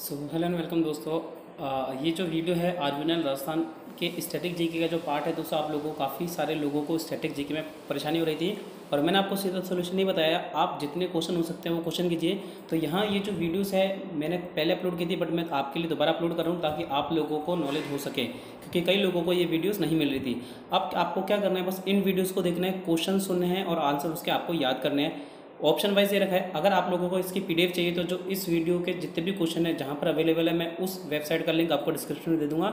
so hello and welcome दोस्तों ये जो वीडियो है आर्मिनल राजस्थान के स्टैटिक जीके का जो पार्ट है दोस्तों आप लोगों को काफ़ी सारे लोगों को स्टैटिक जीके में परेशानी हो रही थी और मैंने आपको सीधा सोल्यूशन नहीं बताया आप जितने क्वेश्चन हो सकते हैं वो क्वेश्चन कीजिए तो यहाँ ये जो वीडियोस है मैंने पहले अपलोड की थी बट मैं आपके लिए दोबारा अपलोड कर रहा हूँ ताकि आप लोगों को नॉलेज हो सके क्योंकि कई लोगों को ये वीडियोस नहीं मिल रही थी अब आपको क्या करना है बस इन वीडियोज़ को देखना है क्वेश्चन सुनने हैं और आंसर उसके आपको याद करने हैं ऑप्शन वाइज ये रखा है अगर आप लोगों को इसकी पीडीएफ चाहिए तो जो इस वीडियो के जितने भी क्वेश्चन है जहाँ पर अवेलेबल है मैं उस वेबसाइट का लिंक आपको डिस्क्रिप्शन में दे दूँगा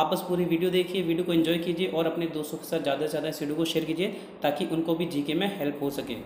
आप बस पूरी वीडियो देखिए वीडियो को एंजॉय कीजिए और अपने दोस्तों के साथ ज़्यादा से ज़्यादा इस वीडियो को शेयर कीजिए ताकि उनको भी जी में हेल्प हो सके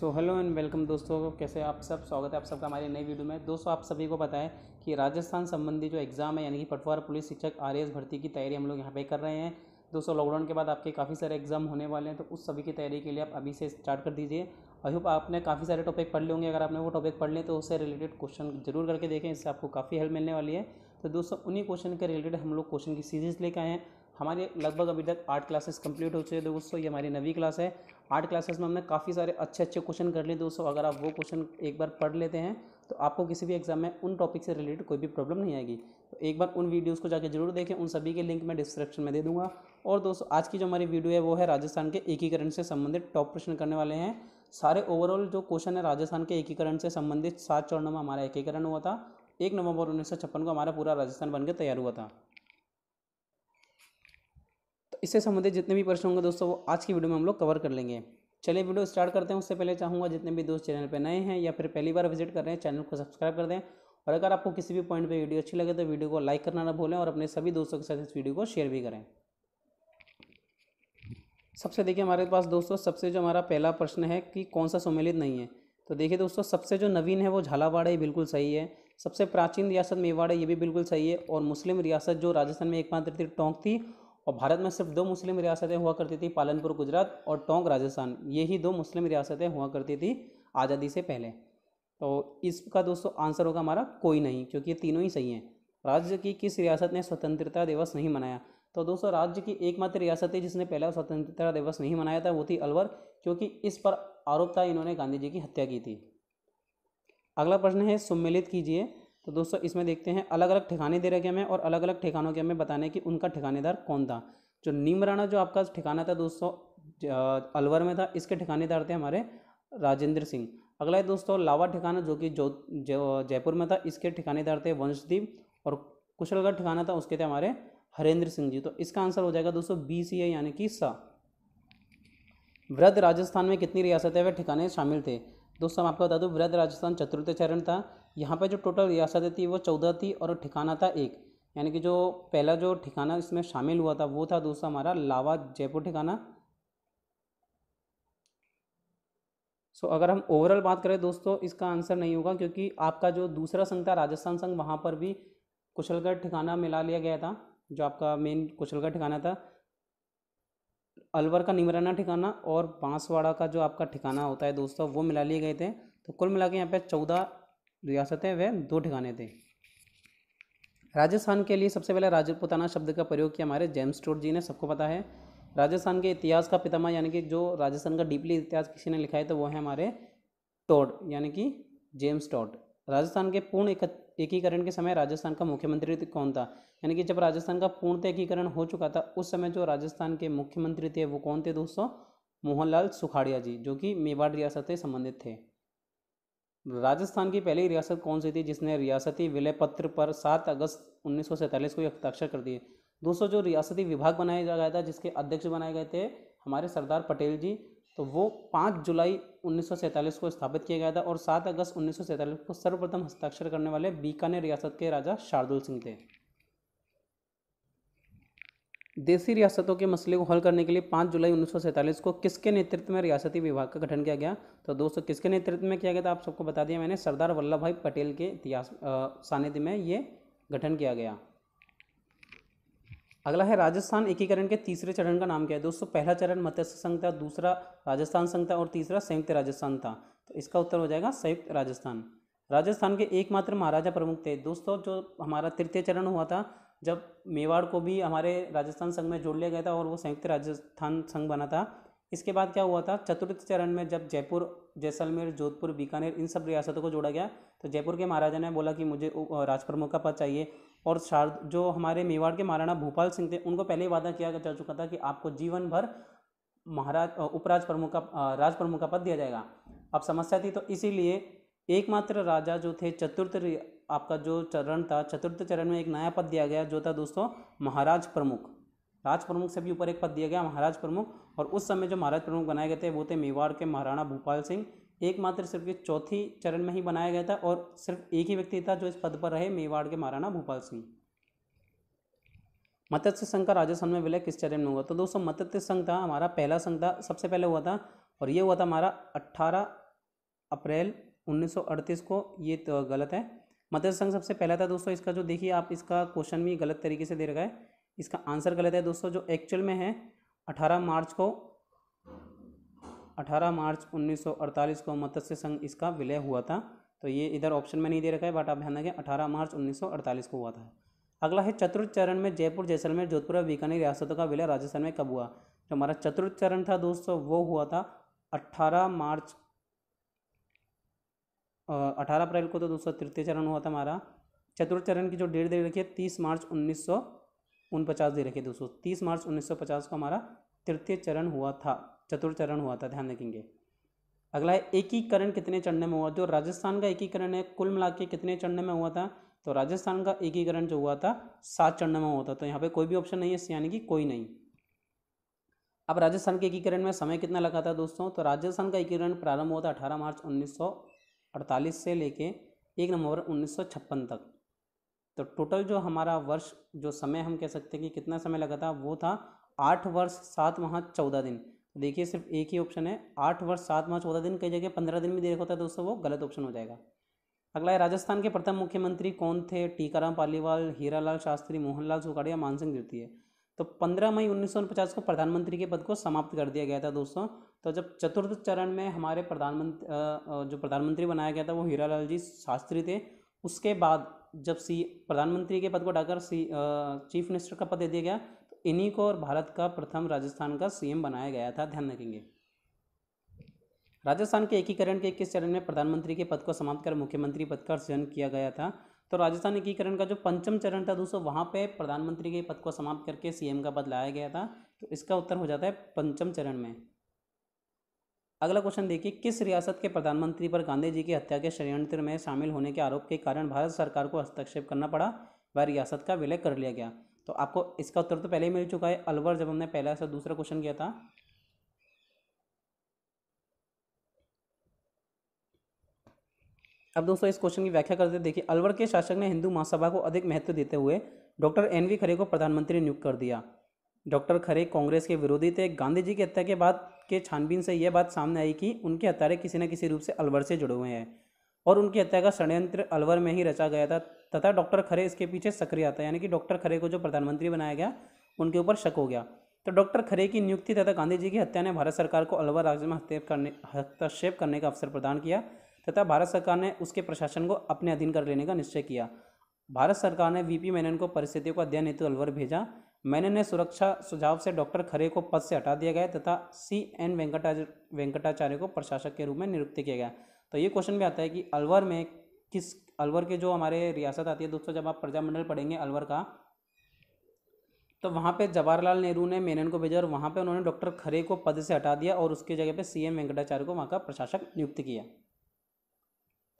सो हेलो एंड वेलकम दोस्तों कैसे आप सब स्वागत है आप सबका हमारी नई वीडियो में दोस्तों आप सभी को पता है कि राजस्थान संबंधी जो एग्ज़ाम है यानी कि पटवार पुलिस शिक्षक आर भर्ती की तैयारी हम लोग यहाँ पे कर रहे हैं दोस्तों लॉकडाउन के बाद आपके काफ़ी सारे एग्ज़ाम होने वाले हैं तो उस सभी की तैयारी के लिए आप अभी से स्टार्ट कर दीजिए आई होप आपने काफ़ी सारे टॉपिक पढ़ लेंगे होंगे अगर आपने वो टॉपिक पढ़ लें तो उससे रिलेटेड क्वेश्चन जरूर करके देखें इससे आपको काफ़ी हेल्प मिलने वाली है तो दोस्तों उन्हीं क्वेश्चन के रिलेटेड हम लोग क्वेश्चन की सीरीज़ लेके आए हैं हमारे लगभग अभी तक आठ क्लासेस कंप्लीट हो चुके हैं दोस्तों ये हमारी नवी क्लास है आठ क्लासेस में हमने काफ़ी सारे अच्छे अच्छे क्वेश्चन कर लिए दोस्तों अगर आप वो क्वेश्चन एक बार पढ़ लेते हैं तो आपको किसी भी एग्जाम में उन टॉपिक से रिलेटेड कोई भी प्रॉब्लम नहीं आएगी तो एक बार उन वीडियोज़ को जाकर जरूर देखें उन सभी के लिंक मैं डिस्क्रिप्शन में दे दूँगा और दोस्तों आज की जो हमारी वीडियो है वो है राजस्थान के एकीकरण से संबंधित टॉप प्रश्न करने वाले हैं सारे ओवरऑल जो क्वेश्चन है राजस्थान के एकीकरण से संबंधित सात चरणों में हमारा एकीकरण हुआ था एक नवंबर उन्नीस को हमारा पूरा राजस्थान बनकर तैयार हुआ था तो इससे संबंधित जितने भी प्रश्न होंगे दोस्तों वो आज की वीडियो में हम लोग कवर कर लेंगे चलिए वीडियो स्टार्ट करते हैं उससे पहले चाहूँगा जितने भी दोस्त चैनल पर नए हैं या फिर पहली बार विजिट कर रहे हैं चैनल को सब्सक्राइब कर दें और अगर आपको किसी भी पॉइंट पर वीडियो अच्छी लगे तो वीडियो को लाइक करना ना भूलें और अपने सभी दोस्तों के साथ इस वीडियो को शेयर भी करें सबसे देखिए हमारे पास दोस्तों सबसे जो हमारा पहला प्रश्न है कि कौन सा सम्मिलित नहीं है तो देखिए दोस्तों सबसे जो नवीन है वो झालावाड़ा ही बिल्कुल सही है सबसे प्राचीन रियासत मेवाड़ा ये भी बिल्कुल सही है और मुस्लिम रियासत जो राजस्थान में एकमात्र थी टोंक थी और भारत में सिर्फ दो मुस्लिम रियासतें हुआ करती थी पालनपुर गुजरात और टोंक राजस्थान यही दो मुस्लिम रियासतें हुआ करती थी आज़ादी से पहले तो इसका दोस्तों आंसर होगा हमारा कोई नहीं क्योंकि ये तीनों ही सही हैं राज्य की किस रियासत ने स्वतंत्रता दिवस नहीं मनाया तो दोस्तों राज्य की एकमात्र रियासत थी जिसने पहला स्वतंत्रता दिवस नहीं मनाया था वो थी अलवर क्योंकि इस पर आरोप था इन्होंने गांधी जी की हत्या की थी अगला प्रश्न है सम्मिलित कीजिए तो दोस्तों इसमें देखते हैं अलग अलग ठिकाने दे रखे हमें और अलग अलग ठिकानों के हमें बताने कि उनका ठिकानेदार कौन था जो नीम राणा जो आपका ठिकाना था दोस्तों अलवर में था इसके ठिकानेदार थे हमारे राजेंद्र सिंह अगला है दोस्तों लावा ठिकाना जो कि जो जयपुर में था इसके ठिकानेदार थे वंशदीप और कुशलगढ़ ठिकाना था उसके थे हमारे हरेंद्र सिंह जी तो इसका आंसर हो जाएगा दोस्तों बी सी है यानी कि सा वृद्ध राजस्थान में कितनी रियासतें वह ठिकाने शामिल थे दोस्तों हम आपको बता दूँ वृद्ध राजस्थान चतुर्थ चरण था यहाँ पर जो टोटल रियासतें थी वो चौदह थी और ठिकाना था एक यानी कि जो पहला जो ठिकाना इसमें शामिल हुआ था वो था दोस्तों हमारा लावा जयपुर ठिकाना सो अगर हम ओवरऑल बात करें दोस्तों इसका आंसर नहीं होगा क्योंकि आपका जो दूसरा संघ था राजस्थान संघ वहाँ पर भी कुशलगढ़ ठिकाना मिला लिया गया था जो आपका मेन कुशल का ठिकाना था अलवर का निमराना ठिकाना और बांसवाड़ा का जो आपका ठिकाना होता है दोस्तों वो मिला लिए गए थे तो कुल मिला के यहाँ पर चौदह रियासतें वह दो ठिकाने थे राजस्थान के लिए सबसे पहले राजपुताना शब्द का प्रयोग किया हमारे जेम्स टोट जी ने सबको पता है राजस्थान के इतिहास का पितामा यानी कि जो राजस्थान का डीपली इतिहास किसी ने लिखा है तो वो है हमारे टोड यानी कि जेम्स टोट राजस्थान के पूर्ण एकीकरण के समय राजस्थान का मुख्यमंत्री कौन था यानी कि जब राजस्थान का पूर्णतः एकीकरण हो चुका था उस समय जो राजस्थान के मुख्यमंत्री थे वो कौन थे दोस्तों मोहनलाल सुखाड़िया जी जो कि मेवाड़ रियासत से संबंधित थे राजस्थान की पहली रियासत कौन सी थी जिसने रियासती विलय पत्र पर सात अगस्त उन्नीस को हस्ताक्षर कर दिए दोस्तों जो रियासती विभाग बनाया गया था जिसके अध्यक्ष बनाए गए थे हमारे सरदार पटेल जी तो वो पाँच जुलाई 1947 को स्थापित किया गया था और सात अगस्त 1947 को सर्वप्रथम हस्ताक्षर करने वाले बीकानेर रियासत के राजा शार्दुल सिंह थे देसी रियासतों के मसले को हल करने के लिए पाँच जुलाई 1947 को किसके नेतृत्व में रियासती विभाग का गठन किया गया तो दोस्तों किसके नेतृत्व में किया गया था आप सबको बता दिया मैंने सरदार वल्लभ भाई पटेल के इतिहास सानिध्य में ये गठन किया गया अगला है राजस्थान एकीकरण के तीसरे चरण का नाम क्या है दोस्तों पहला चरण मत्स्य संघ था दूसरा राजस्थान संघ था और तीसरा संयुक्त राजस्थान था तो इसका उत्तर हो जाएगा संयुक्त राजस्थान राजस्थान के एकमात्र महाराजा प्रमुख थे दोस्तों जो हमारा तृतीय चरण हुआ था जब मेवाड़ को भी हमारे राजस्थान संघ में जोड़ लिया गया था और वो संयुक्त राजस्थान संघ बना था इसके बाद क्या हुआ था चतुर्थ चरण में जब जयपुर जैसलमेर जोधपुर बीकानेर इन सब रियासतों को जोड़ा गया तो जयपुर के महाराजा ने बोला कि मुझे राजप्रमुख का पद चाहिए और शारद जो हमारे मेवाड़ के महाराणा भूपाल सिंह थे उनको पहले ही वादा किया जा चुका था कि आपको जीवन भर महाराज उपराज प्रमुख का राज प्रमुख का पद दिया जाएगा अब समस्या थी तो इसीलिए एकमात्र राजा जो थे चतुर्थ आपका जो चरण था चतुर्थ चरण में एक नया पद दिया गया जो था दोस्तों महाराज प्रमुख राज प्रमुख से भी ऊपर एक पद दिया गया महाराज प्रमुख और उस समय जो महाराज प्रमुख बनाए गए थे वो थे मेवाड़ के महाराणा भूपाल सिंह एकमात्र सिर्फ ये चौथी चरण में ही बनाया गया था और सिर्फ एक ही व्यक्ति था जो इस पद पर रहे मेवाड़ के महाराणा भोपाल सिंह मत्स्य संघ का राजस्थान में विलय किस चरण में हुआ तो दोस्तों मत्स्य संघ था हमारा पहला संघ था सबसे पहले हुआ था और ये हुआ था हमारा अट्ठारह अप्रैल 1938 को ये तो गलत है मत्स्य संघ सबसे पहला था दोस्तों इसका जो देखिए आप इसका क्वेश्चन भी गलत तरीके से दे रखा है इसका आंसर गलत है दोस्तों जो एक्चुअल में है अठारह मार्च को 18 मार्च 1948 को मत्स्य संघ इसका विलय हुआ था तो ये इधर ऑप्शन में नहीं दे रखा है बट आप ध्यान रखें 18 मार्च 1948 को हुआ था अगला है चतुर्थ चरण में जयपुर जैसलमेर जोधपुर और बीकानेर रियासतों का विलय राजस्थान में कब हुआ जो हमारा चतुर्थ चरण था दोस्तों वो हुआ था अट्ठारह मार्च अठारह अप्रैल को तो दोस्तों तृतीय चरण हुआ था हमारा चतुर्थ चरण की जो डेट दे रखी है तीस मार्च उन्नीस सौ उनपचास दे रखी है दोस्तों तीस मार्च उन्नीस सौ पचास को हमारा तृतीय चरण हुआ था चतुर्चरण हुआ था ध्यान रखेंगे अगला है एकीकरण कितने चरणों में हुआ जो राजस्थान का एकीकरण है कुल मिला के कितने चरणों में हुआ था तो राजस्थान का एकीकरण जो हुआ था सात चरणों में हुआ था तो यहाँ पे कोई भी ऑप्शन नहीं है यानी कि कोई नहीं अब राजस्थान के एकीकरण में समय कितना लगा था दोस्तों तो राजस्थान का एकीकरण प्रारंभ हुआ था अठारह मार्च उन्नीस से लेके एक नवंबर उन्नीस तक तो टोटल जो हमारा वर्ष जो समय हम कह सकते हैं कि कितना समय लगा था वो था आठ वर्ष सात माह चौदह दिन देखिए सिर्फ एक ही ऑप्शन है आठ वर्ष सात माह चौदह दिन कई जगह पंद्रह दिन भी देर होता है दोस्तों वो गलत ऑप्शन हो जाएगा अगला है राजस्थान के प्रथम मुख्यमंत्री कौन थे टीकाराम पालीवाल हीरालाल शास्त्री मोहनलाल सुखाड़िया मानसिंह द्वितीय तो पंद्रह मई 1949 को प्रधानमंत्री के पद को समाप्त कर दिया गया था दोस्तों तो जब चतुर्थ चरण में हमारे प्रधानमंत्री जो प्रधानमंत्री बनाया गया था वो हीरालाल जी शास्त्री थे उसके बाद जब सी प्रधानमंत्री के पद को डाकर सी चीफ मिनिस्टर का पद दे दिया गया इन्हीं को और भारत का प्रथम राजस्थान का सीएम बनाया गया था ध्यान रखेंगे राजस्थान के एकीकरण के किस चरण में प्रधानमंत्री के पद को समाप्त कर मुख्यमंत्री पद का चयन किया गया था तो राजस्थान एकीकरण का जो पंचम चरण था दोस्तों वहाँ पे प्रधानमंत्री के पद को समाप्त करके सीएम का पद लाया गया था तो इसका उत्तर हो जाता है पंचम चरण में अगला क्वेश्चन देखिए किस रियासत के प्रधानमंत्री पर गांधी जी की हत्या के षडयंत्र में शामिल होने के आरोप के कारण भारत सरकार को हस्तक्षेप करना पड़ा वह रियासत का विलय कर लिया गया तो आपको इसका उत्तर तो पहले ही मिल चुका है अलवर जब हमने पहला से दूसरा क्वेश्चन किया था अब दोस्तों इस क्वेश्चन की व्याख्या करते देखिए अलवर के शासक ने हिंदू महासभा को अधिक महत्व देते हुए डॉक्टर एन वी खरे को प्रधानमंत्री नियुक्त कर दिया डॉक्टर खरे कांग्रेस के विरोधी थे गांधी जी की हत्या के बाद के छानबीन से यह बात सामने आई कि उनके हत्यारे किसी न किसी रूप से अलवर से जुड़े हुए हैं और उनकी हत्या का षडयंत्र अलवर में ही रचा गया था तथा डॉक्टर खरे इसके पीछे सक्रिय था यानी कि डॉक्टर खरे को जो प्रधानमंत्री बनाया गया उनके ऊपर शक हो गया तो डॉक्टर खरे की नियुक्ति तथा गांधी जी की हत्या ने भारत सरकार को अलवर राज्य में हस्तक्षेप करने हस्तक्षेप करने का अवसर प्रदान किया तथा भारत सरकार ने उसके प्रशासन को अपने अधीन कर लेने का निश्चय किया भारत सरकार ने वीपी मेनन को परिस्थितियों का अध्ययन हेतु अलवर भेजा मेनन ने सुरक्षा सुझाव से डॉक्टर खरे को पद से हटा दिया गया तथा सी एन वेंकटा वेंकटाचार्य को प्रशासक के रूप में नियुक्त किया गया तो ये क्वेश्चन भी आता है कि अलवर में किस अलवर के जो हमारे रियासत आती है दोस्तों जब आप प्रजामंडल पढ़ेंगे अलवर का तो वहाँ पे जवाहरलाल नेहरू ने मेनन को भेजा और वहाँ पे उन्होंने डॉक्टर खरे को पद से हटा दिया और उसके जगह पे सीएम वेंकटाचार्य को वहाँ का प्रशासक नियुक्त किया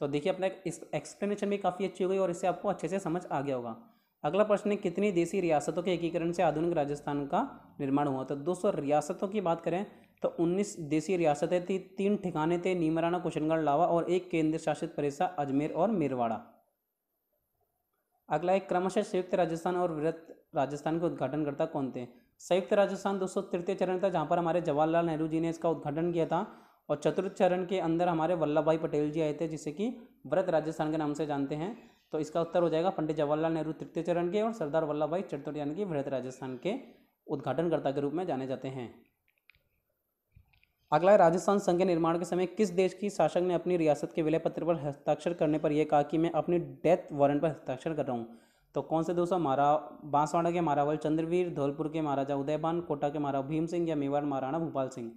तो देखिए अपना इस एक्सप्लेनेशन भी काफ़ी अच्छी हो गई और इससे आपको अच्छे से समझ आ गया होगा अगला प्रश्न है कितनी देसी रियासतों के एकीकरण से आधुनिक राजस्थान का निर्माण हुआ तो दोस्तों रियासतों की बात करें तो 19 देसी रियासतें थी तीन ठिकाने थे नीमराना कुशनगढ़ लावा और एक केंद्र शासित परेसा अजमेर और मेरवाड़ा अगला एक क्रमशः संयुक्त राजस्थान और वृत राजस्थान के उद्घाटन करता कौन थे संयुक्त राजस्थान दो चरण था जहाँ पर हमारे जवाहरलाल नेहरू जी ने इसका उद्घाटन किया था और चतुर्थ चरण के अंदर हमारे वल्लभ भाई पटेल जी आए थे जिसे कि व्रत राजस्थान के नाम से जानते हैं तो इसका उत्तर हो जाएगा पंडित जवाहरलाल नेहरू तृतीय चरण के और सरदार वल्लभ भाई चतुर्थ यानी कि वृहत राजस्थान के उद्घाटनकर्ता के रूप में जाने जाते हैं अगला है राजस्थान संघ के निर्माण के समय किस देश की शासक ने अपनी रियासत के विलय पत्र पर हस्ताक्षर करने पर यह कहा कि मैं अपनी डेथ वारंट पर हस्ताक्षर कर रहा हूँ तो कौन से दोस्तों मारा बांसवाड़ा के मारावल चंद्रवीर धौलपुर के महाराजा उदयबान कोटा के महाराव भीम सिंह या मेवाड़ महाराणा भोपाल सिंह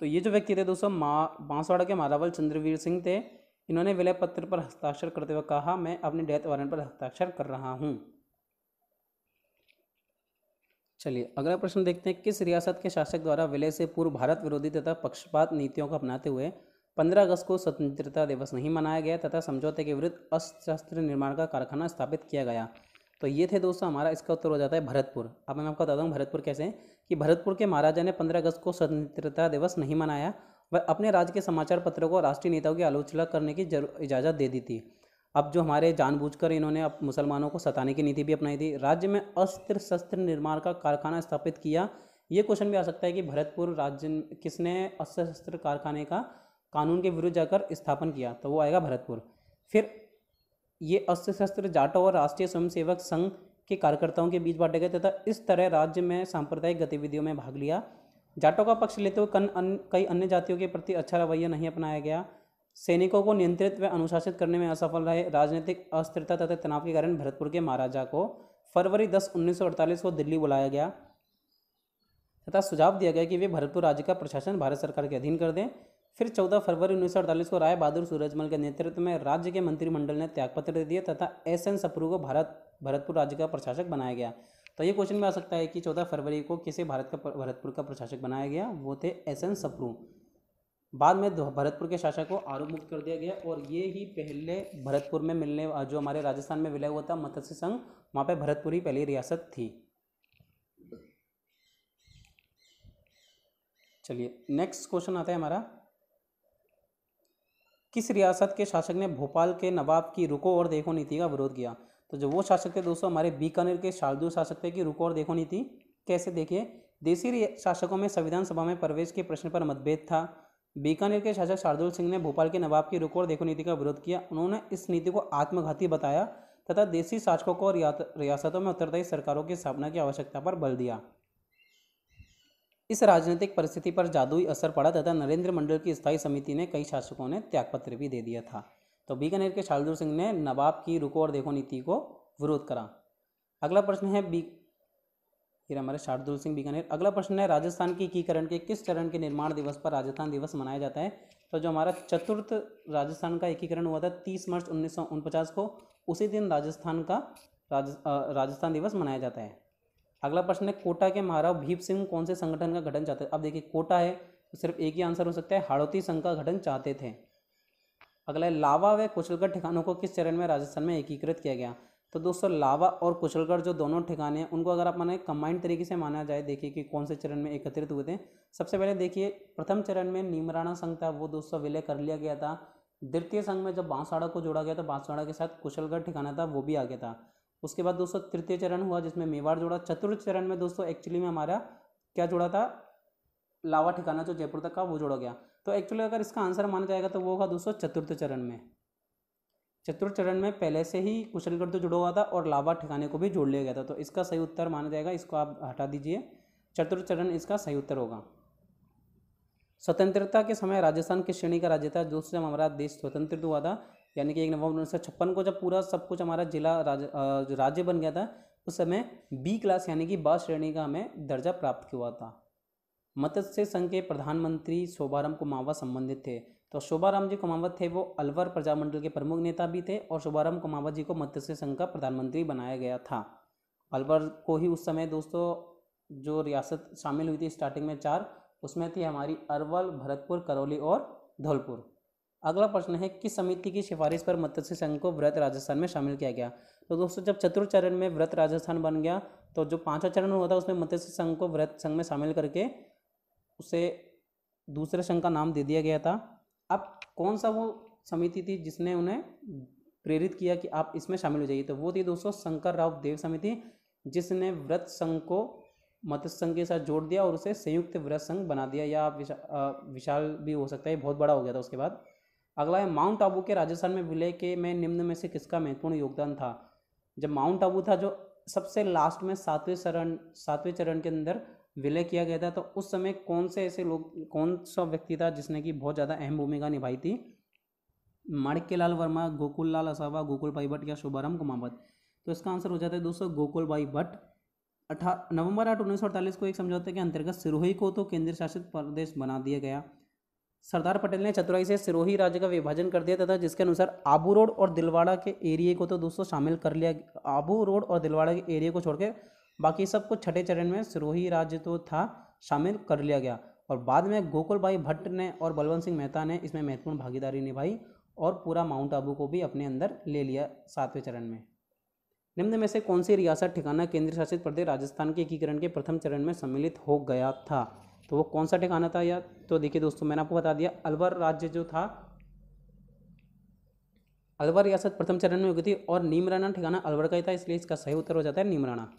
तो ये जो व्यक्ति थे दोस्तों मा बांसवाड़ा के मारावल चंद्रवीर सिंह थे इन्होंने विलय पत्र पर हस्ताक्षर करते हुए कहा मैं अपने डेथ वारंट पर हस्ताक्षर कर रहा हूँ चलिए अगला प्रश्न देखते हैं किस रियासत के शासक द्वारा विलय से पूर्व भारत विरोधी तथा पक्षपात नीतियों को अपनाते हुए 15 अगस्त को स्वतंत्रता दिवस नहीं मनाया गया तथा समझौते के विरुद्ध अस्त्र निर्माण का कारखाना स्थापित किया गया तो ये थे दोस्तों हमारा इसका उत्तर हो जाता है भरतपुर अब मैं आपको बताता हूँ भरतपुर कैसे कि भरतपुर के महाराजा ने पंद्रह अगस्त को स्वतंत्रता दिवस नहीं मनाया वह अपने राज्य के समाचार पत्रों को राष्ट्रीय नेताओं की आलोचना करने की इजाज़त दे दी थी अब जो हमारे जानबूझकर इन्होंने अब मुसलमानों को सताने की नीति भी अपनाई थी राज्य में अस्त्र शस्त्र निर्माण का कारखाना स्थापित किया ये क्वेश्चन भी आ सकता है कि भरतपुर राज्य किसने अस्त्र शस्त्र कारखाने का कानून के विरुद्ध जाकर स्थापन किया तो वो आएगा भरतपुर फिर ये अस्त्र शस्त्र जाटों और राष्ट्रीय स्वयंसेवक संघ के कार्यकर्ताओं के बीच बांटे गए तथा इस तरह राज्य में सांप्रदायिक गतिविधियों में भाग लिया जाटों का पक्ष लेते हुए कन अन, कई अन्य जातियों के प्रति अच्छा रवैया नहीं अपनाया गया सैनिकों को नियंत्रित व अनुशासित करने में असफल रहे राजनीतिक अस्थिरता तथा तनाव के कारण भरतपुर के महाराजा को फरवरी दस उन्नीस को दिल्ली बुलाया गया तथा सुझाव दिया गया कि वे भरतपुर राज्य का प्रशासन भारत सरकार के अधीन कर दें फिर 14 फरवरी उन्नीस को राय बहादुर सूरजमल के नेतृत्व में राज्य के मंत्रिमंडल ने त्यागपत्र दे दिया तथा एस एन सप्रू को भारत भरतपुर राज्य का प्रशासक बनाया गया तो ये क्वेश्चन में आ सकता है कि 14 फरवरी को किसे भारत का भरतपुर का प्रशासक बनाया गया वो थे एस एन सप्रू बाद में भरतपुर के शासक को आरोप मुक्त कर दिया गया और ये ही पहले भरतपुर में मिलने जो हमारे राजस्थान में विलय हुआ था मत्स्य संघ वहाँ पे भरतपुर ही पहली रियासत थी चलिए नेक्स्ट क्वेश्चन आता है हमारा किस रियासत के शासक ने भोपाल के नवाब की रुको और देखो नीति का विरोध किया तो जो वो शासक थे दोस्तों हमारे बीकानेर के शार्दुल शासक थे कि रुको और देखो नीति कैसे देखिए देसी शासकों में संविधान सभा में प्रवेश के प्रश्न पर मतभेद था बीकानेर के शासक शार्दुल सिंह ने भोपाल के नवाब की रुक और देखो नीति का विरोध किया उन्होंने इस नीति को आत्मघाती बताया तथा देसी शासकों को रियासतों में उत्तरदायी सरकारों की स्थापना की आवश्यकता पर बल दिया इस राजनीतिक परिस्थिति पर जादुई असर पड़ा तथा नरेंद्र मंडल की स्थायी समिति ने कई शासकों ने त्यागपत्र भी दे दिया था तो बीकानेर के शार्दुल सिंह ने नवाब की रुको और देखो नीति को विरोध करा अगला प्रश्न है फिर हमारे शार्दुल सिंह बीकानेर अगला प्रश्न है राजस्थान की एकीकरण के किस चरण के निर्माण दिवस पर राजस्थान दिवस मनाया जाता है तो जो हमारा चतुर्थ राजस्थान का एकीकरण हुआ था तीस मार्च उन्नीस को उसी दिन राजस्थान का राज, राजस्थान दिवस मनाया जाता है अगला प्रश्न है कोटा के महाराव भीप सिंह कौन से संगठन का गठन चाहते थे अब देखिए कोटा है तो सिर्फ एक ही आंसर हो सकता है हाड़ौती संघ का गठन चाहते थे अगला है लावा व कुशलगढ़ ठिकानों को किस चरण में राजस्थान में एकीकृत किया गया तो दोस्तों लावा और कुशलगढ़ जो दोनों ठिकाने हैं उनको अगर आप माने कंबाइंड तरीके से माना जाए देखिए कि कौन से चरण में एकत्रित हुए थे सबसे पहले देखिए प्रथम चरण में नीमराणा संघ था वो दोस्तों विलय कर लिया गया था द्वितीय संघ में जब बांसवाड़ा को जोड़ा गया तो बांसवाड़ा के साथ कुशलगढ़ ठिकाना था वो भी आ गया था उसके बाद दोस्तों तृतीय चरण हुआ जिसमें मेवाड़ जोड़ा चतुर्थ चरण में दोस्तों एक्चुअली में हमारा क्या जोड़ा था लावा ठिकाना जो जयपुर तक का वो जोड़ा गया तो एक्चुअली अगर इसका आंसर माना जाएगा तो वो होगा दोस्तों चतुर्थ चरण में चतुर्थ चरण में पहले से ही कुशलगढ़ तो जुड़ा हुआ था और लावा ठिकाने को भी जोड़ लिया गया था तो इसका सही उत्तर माना जाएगा इसको आप हटा दीजिए चतुर्थ चरण इसका सही उत्तर होगा स्वतंत्रता के समय राजस्थान किस श्रेणी का राज्य था दूसरे हमारा देश स्वतंत्र हुआ था यानी कि एक नवंबर उन्नीस सौ छप्पन को जब पूरा सब कुछ हमारा जिला राज, राज्य बन गया था उस समय बी क्लास यानी कि ब श्रेणी का हमें दर्जा प्राप्त हुआ था मत्स्य संघ के प्रधानमंत्री शोभाराम कुमावा संबंधित थे तो शोभाराम जी कुमावत थे वो अलवर प्रजामंडल के प्रमुख नेता भी थे और शोभाराम कुमावत जी को मत्स्य संघ का प्रधानमंत्री बनाया गया था अलवर को ही उस समय दोस्तों जो रियासत शामिल हुई थी स्टार्टिंग में चार उसमें थी हमारी अरवल भरतपुर करौली और धौलपुर अगला प्रश्न है किस समिति की सिफारिश पर मत्स्य संघ को व्रत राजस्थान में शामिल किया गया तो दोस्तों जब चतुर्थ चरण में व्रत राजस्थान बन गया तो जो पांचवा चरण हुआ था उसमें मत्स्य संघ को व्रत संघ में शामिल करके उसे दूसरे संघ का नाम दे दिया गया था अब कौन सा वो समिति थी जिसने उन्हें प्रेरित किया कि आप इसमें शामिल हो जाइए तो वो थी दोस्तों शंकर राव देव समिति जिसने व्रत संघ को मत संघ के साथ जोड़ दिया और उसे संयुक्त व्रत संघ बना दिया या विशा, विशाल भी हो सकता है बहुत बड़ा हो गया था उसके बाद अगला है माउंट आबू के राजस्थान में विलय के में निम्न में से किसका महत्वपूर्ण योगदान था जब माउंट आबू था जो सबसे लास्ट में सातवें चरण सातवें चरण के अंदर विलय किया गया था तो उस समय कौन से ऐसे लोग कौन सा व्यक्ति था जिसने कि बहुत ज़्यादा अहम भूमिका निभाई थी माणिक्य लाल वर्मा गोकुल लाल असावा गोकुल भाई भट्ट या शुभाराम कुमावत तो इसका आंसर हो जाता है दोस्तों गोकुल भाई भट्ट अठा नवंबर आठ उन्नीस सौ अड़तालीस को एक समझौते के अंतर्गत सिरोही को तो केंद्र शासित प्रदेश बना दिया गया सरदार पटेल ने चतुराई से सिरोही राज्य का विभाजन कर दिया तथा जिसके अनुसार आबू रोड और दिलवाड़ा के एरिए को तो दोस्तों शामिल कर लिया आबू रोड और दिलवाड़ा के एरिए को छोड़कर बाकी सबको छठे चरण में सिरोही राज्य तो था शामिल कर लिया गया और बाद में गोकुल भाई भट्ट ने और बलवंत सिंह मेहता ने इसमें महत्वपूर्ण भागीदारी निभाई और पूरा माउंट आबू को भी अपने अंदर ले लिया सातवें चरण में निम्न में से कौन सी रियासत ठिकाना केंद्र शासित प्रदेश राजस्थान के एकीकरण के प्रथम चरण में सम्मिलित हो गया था तो वो कौन सा ठिकाना था या तो देखिए दोस्तों मैंने आपको बता दिया अलवर राज्य जो था अलवर रियासत प्रथम चरण में हो गई थी और नीमराना ठिकाना अलवर का ही था इसलिए इसका सही उत्तर हो जाता है नीमराना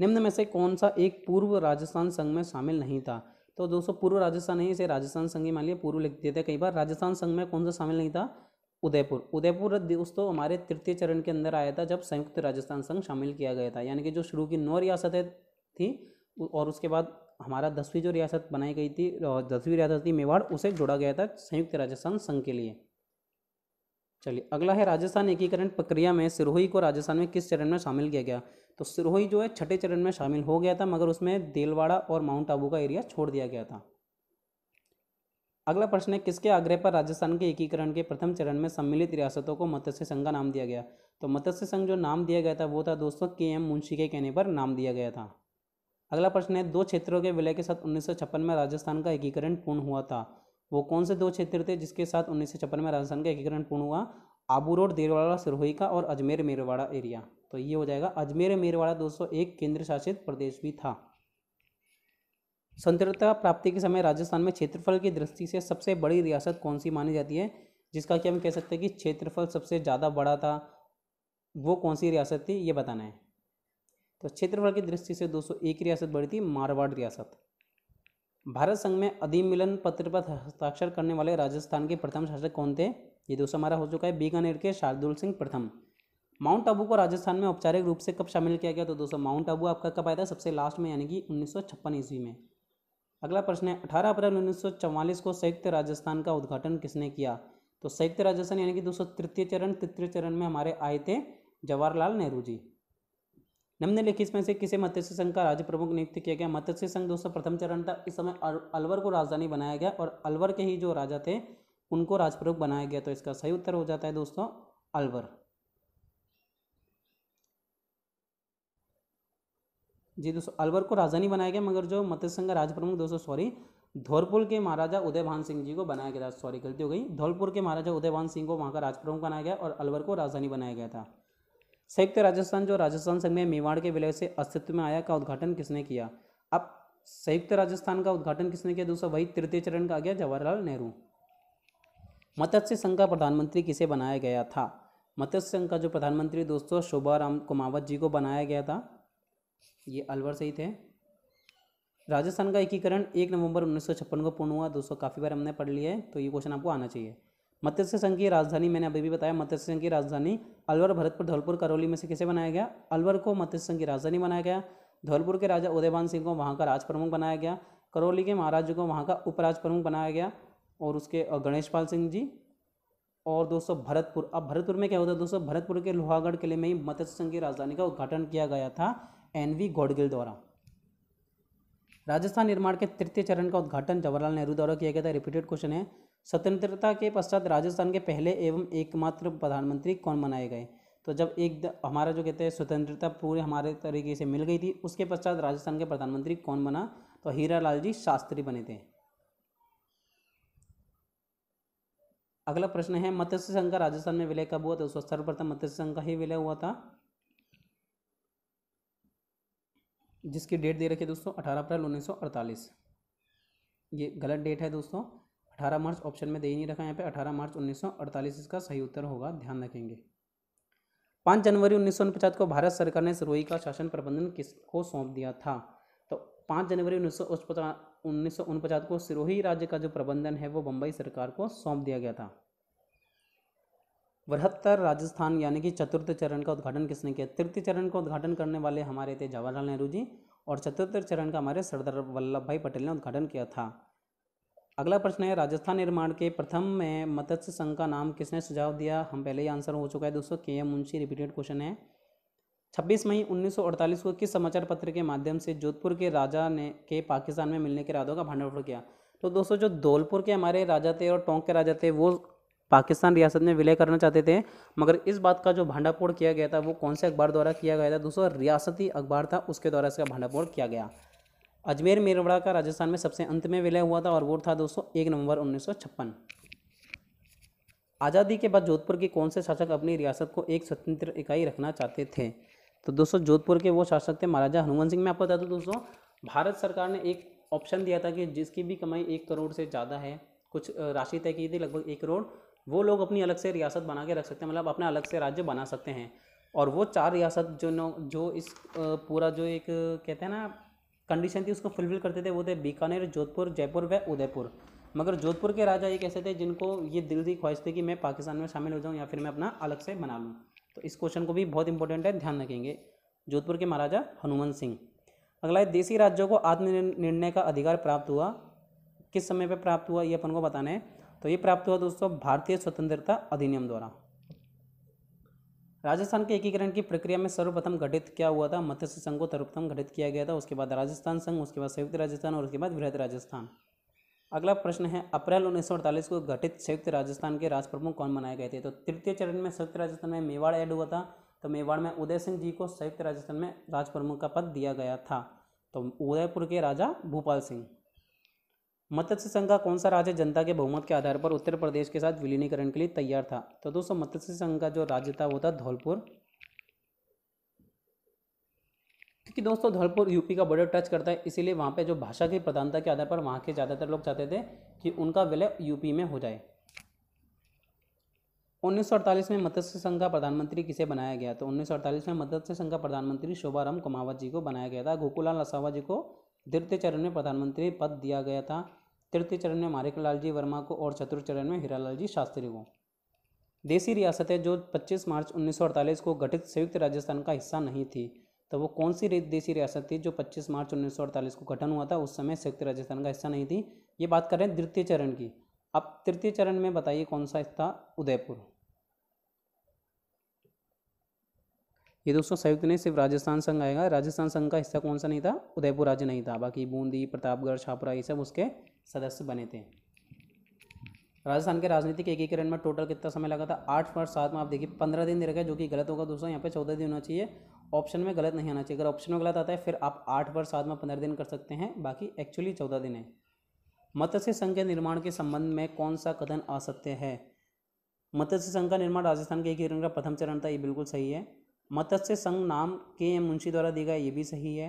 निम्न में से कौन सा एक पूर्व राजस्थान संघ में शामिल नहीं था तो दोस्तों पूर्व राजस्थान है इसे राजस्थान संघ ही मान लिया पूर्व लिख देते कई बार राजस्थान संघ में कौन सा शामिल नहीं था उदयपुर उदयपुर दोस्तों हमारे तृतीय चरण के अंदर आया था जब संयुक्त राजस्थान संघ शामिल किया गया था यानी कि जो शुरू की नौ रियासतें थी और उसके बाद हमारा दसवीं जो रियासत बनाई गई थी दसवीं रियासत थी मेवाड़ उसे जोड़ा गया था संयुक्त राजस्थान संघ के लिए चलिए अगला है राजस्थान एकीकरण प्रक्रिया में सिरोही को राजस्थान में किस चरण में शामिल किया गया तो सिरोही जो है छठे चरण में शामिल हो गया था मगर उसमें देलवाड़ा और माउंट आबू का एरिया छोड़ दिया गया था अगला प्रश्न है किसके आग्रह पर राजस्थान के एकीकरण के प्रथम चरण में सम्मिलित रियासतों को मत्स्य संघ का नाम दिया गया तो मत्स्य संघ जो नाम दिया गया था वो था दोस्तों के एम मुंशी के कहने पर नाम दिया गया था अगला प्रश्न है दो क्षेत्रों के विलय के साथ उन्नीस में राजस्थान का एकीकरण पूर्ण हुआ था वो कौन से दो क्षेत्र थे जिसके साथ उन्नीस सौ छप्पन में राजस्थान का एकीकरण पूर्ण हुआ आबू रोड देरवाड़ा सिरोही का और अजमेर मेरवाड़ा एरिया तो ये हो जाएगा अजमेर मेरवाड़ा दो सौ एक केंद्र शासित प्रदेश भी था स्वतंत्रता प्राप्ति के समय राजस्थान में क्षेत्रफल की दृष्टि से सबसे बड़ी रियासत कौन सी मानी जाती है जिसका कि हम कह सकते हैं कि क्षेत्रफल सबसे ज़्यादा बड़ा था वो कौन सी रियासत थी ये बताना है तो क्षेत्रफल की दृष्टि से दो सौ एक रियासत बड़ी थी मारवाड़ रियासत भारत संघ में अधिमिलन पत्र पर हस्ताक्षर करने वाले राजस्थान के प्रथम शासक कौन थे ये दोस्तों हमारा हो चुका है बीकानेर के शार्दुल सिंह प्रथम माउंट आबू को राजस्थान में औपचारिक रूप से कब शामिल किया गया तो दोस्तों माउंट आबू आपका कब आया था सबसे लास्ट में यानी कि उन्नीस ईस्वी में अगला प्रश्न है अठारह अप्रैल उन्नीस को संयुक्त राजस्थान का उद्घाटन किसने किया तो संयुक्त राजस्थान यानी कि दोस्तों तृतीय चरण तृतीय चरण में हमारे आए थे जवाहरलाल नेहरू जी निम्नलिखित इसमें से किसे मत्स्य संघ का राज्य प्रमुख नियुक्त किया गया मत्स्य संघ दोस्तों प्रथम चरण था इस समय अलवर को राजधानी बनाया गया और अलवर के ही जो राजा थे उनको राजप्रमुख बनाया गया तो इसका सही उत्तर हो जाता है दोस्तों अलवर जी दोस्तों अलवर को राजधानी बनाया गया मगर जो मत्स्य संघ का राज प्रमुख दोस्तों सॉरी धौलपुर के महाराजा उदयभान सिंह जी को बनाया गया सॉरी गलती हो गई धौलपुर के महाराजा उदयभान सिंह को वहाँ का राजप्रमुख बनाया गया और अलवर को राजधानी बनाया गया था संयुक्त राजस्थान जो राजस्थान संघ में मेवाड़ के विलय से अस्तित्व में आया का उद्घाटन किसने किया अब संयुक्त राजस्थान का उद्घाटन किसने किया दोस्तों वही तृतीय चरण का आ गया जवाहरलाल नेहरू मत्स्य संघ का प्रधानमंत्री किसे बनाया गया था मत्स्य संघ का जो प्रधानमंत्री दोस्तों शोभा राम कुमावत जी को बनाया गया था ये अलवर से ही थे राजस्थान का एकीकरण एक नवंबर उन्नीस को पूर्ण हुआ दोस्तों काफ़ी बार हमने पढ़ लिया है तो ये क्वेश्चन आपको आना चाहिए मत्स्य संघ की राजधानी मैंने अभी भी बताया मत्स्य संघ की राजधानी अलवर भरतपुर धौलपुर करौली में से किसे बनाया गया अलवर को मत्स्य संघ की राजधानी बनाया गया धौलपुर के राजा उदयवान सिंह को वहाँ का राज प्रमुख बनाया गया करौली के महाराज को वहाँ का उपराज प्रमुख बनाया गया और उसके गणेश पाल सिंह जी और दोस्तों भरतपुर अब भरतपुर में क्या होता है दोस्तों भरतपुर के लोहागढ़ किले में ही मत्स्य संघ की राजधानी का उद्घाटन किया गया था एन वी गोडगिल द्वारा राजस्थान निर्माण के तृतीय चरण का उद्घाटन जवाहरलाल नेहरू द्वारा किया गया था रिपीटेड क्वेश्चन है स्वतंत्रता के पश्चात राजस्थान के पहले एवं एकमात्र प्रधानमंत्री कौन बनाए गए तो जब एक हमारा जो कहते हैं स्वतंत्रता पूरे हमारे तरीके से मिल गई थी उसके पश्चात राजस्थान के प्रधानमंत्री कौन बना तो हीरा लाल जी शास्त्री बने थे अगला प्रश्न है मत्स्य संघ का राजस्थान में विलय कब हुआ था तो सर्वप्रथम मत्स्य संघ का ही विलय हुआ था जिसकी डेट दे रखी है दोस्तों 18 अप्रैल 1948 ये गलत डेट है दोस्तों अठारह मार्च ऑप्शन में दे ही नहीं रखा यहाँ पे अठारह मार्च 1948 इसका सही उत्तर होगा ध्यान रखेंगे पाँच जनवरी उन्नीस को भारत सरकार ने सरोई का शासन प्रबंधन किसको सौंप दिया था तो पाँच जनवरी उन्नीस को सिरोही राज्य का जो प्रबंधन है वो बम्बई सरकार को सौंप दिया गया था बृहत्तर राजस्थान यानी कि चतुर्थ चरण का उद्घाटन किसने किया तृतीय चरण का उद्घाटन करने वाले हमारे थे जवाहरलाल नेहरू जी और चतुर्थ चरण का हमारे सरदार वल्लभ भाई पटेल ने उद्घाटन किया था अगला प्रश्न है राजस्थान निर्माण के प्रथम में मत्स्य संघ का नाम किसने सुझाव दिया हम पहले ही आंसर हो चुका है दोस्तों के एम मुंशी रिपीटेड क्वेश्चन है 26 मई 1948 को किस समाचार पत्र के माध्यम से जोधपुर के राजा ने के पाकिस्तान में मिलने के इरादों का भंडाफोड़ किया तो दोस्तों जो धौलपुर के हमारे राजा थे और टोंक के राजा थे वो पाकिस्तान रियासत में विलय करना चाहते थे मगर इस बात का जो भंडाफोड़ किया गया था वो कौन से अखबार द्वारा किया गया था दोस्तों रियासती अखबार था उसके द्वारा इसका भंडाफोड़ किया गया अजमेर मेरवड़ा का राजस्थान में सबसे अंत में विलय हुआ था और वो था दोस्तों एक नवंबर उन्नीस आज़ादी के बाद जोधपुर के कौन से शासक अपनी रियासत को एक स्वतंत्र इकाई रखना चाहते थे तो दोस्तों जोधपुर के वो शासक थे महाराजा हनुमान सिंह मैं आपको बता दूँ दोस्तों भारत सरकार ने एक ऑप्शन दिया था कि जिसकी भी कमाई एक करोड़ से ज़्यादा है कुछ राशि तय की थी लगभग एक करोड़ वो लोग अपनी अलग से रियासत बना के रख सकते हैं मतलब अपना अलग से राज्य बना सकते हैं और वो चार रियासत जो जो इस पूरा जो एक कहते हैं ना कंडीशन थी उसको फुलफिल करते थे वो थे बीकानेर जोधपुर जयपुर व उदयपुर मगर जोधपुर के राजा एक ऐसे थे जिनको ये दिल की ख्वाहिश थी कि मैं पाकिस्तान में शामिल हो जाऊँ या फिर मैं अपना अलग से बना लूँ तो इस क्वेश्चन को भी बहुत इंपॉर्टेंट है ध्यान रखेंगे जोधपुर के महाराजा हनुमान सिंह अगला है देसी राज्यों को आत्मनिर्णय का अधिकार प्राप्त हुआ किस समय पर प्राप्त हुआ ये अपन को बताना है तो ये प्राप्त हुआ दोस्तों भारतीय स्वतंत्रता अधिनियम द्वारा राजस्थान के एकीकरण की प्रक्रिया में सर्वप्रथम गठित क्या हुआ था मत्स्य संघ को सर्वप्रथम गठित किया गया था उसके बाद राजस्थान संघ उसके बाद संयुक्त राजस्थान और उसके बाद वृहद राजस्थान अगला प्रश्न है अप्रैल उन्नीस को गठित संयुक्त राजस्थान के राजप्रमुख कौन बनाए गए थे तो तृतीय चरण में संयुक्त राजस्थान में मेवाड़ ऐड हुआ था तो मेवाड़ में उदय सिंह जी को संयुक्त राजस्थान में राजप्रमुख का पद दिया गया था तो उदयपुर के राजा भूपाल सिंह मत्स्य संघ का कौन सा राज्य जनता के बहुमत के आधार पर उत्तर प्रदेश के साथ विलीनीकरण के लिए तैयार था तो दोस्तों मत्स्य संघ का जो राज्य था वो था धौलपुर क्योंकि दोस्तों धौलपुर यूपी का बॉर्डर टच करता है इसीलिए वहाँ पे जो भाषा की प्रधानता के आधार पर वहाँ के ज़्यादातर लोग चाहते थे कि उनका विलय यूपी में हो जाए उन्नीस में मत्स्य संघ का प्रधानमंत्री किसे बनाया गया तो उन्नीस में मत्स्य संघ का प्रधानमंत्री शोभाराम कुमावत जी को बनाया गया था गोकुलाल असावा जी को द्वितीय चरण में प्रधानमंत्री पद दिया गया था तृतीय चरण में लाल जी वर्मा को और चतुर्थ चरण में हीरालाल जी शास्त्री को देसी रियासतें जो 25 मार्च 1948 को गठित संयुक्त राजस्थान का हिस्सा नहीं थी तो वो कौन सी देसी रियासत थी जो 25 मार्च 1948 को गठन हुआ था उस समय संयुक्त राजस्थान का हिस्सा नहीं थी ये बात करें तृतीय चरण की अब तृतीय चरण में बताइए कौन सा था उदयपुर ये दोस्तों संयुक्त नहीं सिर्फ राजस्थान संघ आएगा राजस्थान संघ का हिस्सा कौन सा नहीं था उदयपुर राज्य नहीं था बाकी बूंदी प्रतापगढ़ छापरा ये सब उसके सदस्य बने थे राजस्थान के राजनीतिक एकीकरण में टोटल कितना समय लगा था आठ पॉइंट सात में आप देखिए पंद्रह दिन दे रखा है जो कि गलत होगा दोस्तों यहाँ पे चौदह दिन होना चाहिए ऑप्शन में गलत नहीं आना चाहिए अगर ऑप्शन में गलत आता है फिर आप आठ पर सात में पंद्रह दिन कर सकते हैं बाकी एक्चुअली चौदह दिन है मत्स्य संघ के निर्माण के संबंध में कौन सा कथन असत्य है मत्स्य संघ का निर्माण राजस्थान के एकीकरण का प्रथम चरण था ये बिल्कुल सही है मत्स्य संघ नाम के एम मुंशी द्वारा दी गए ये भी सही है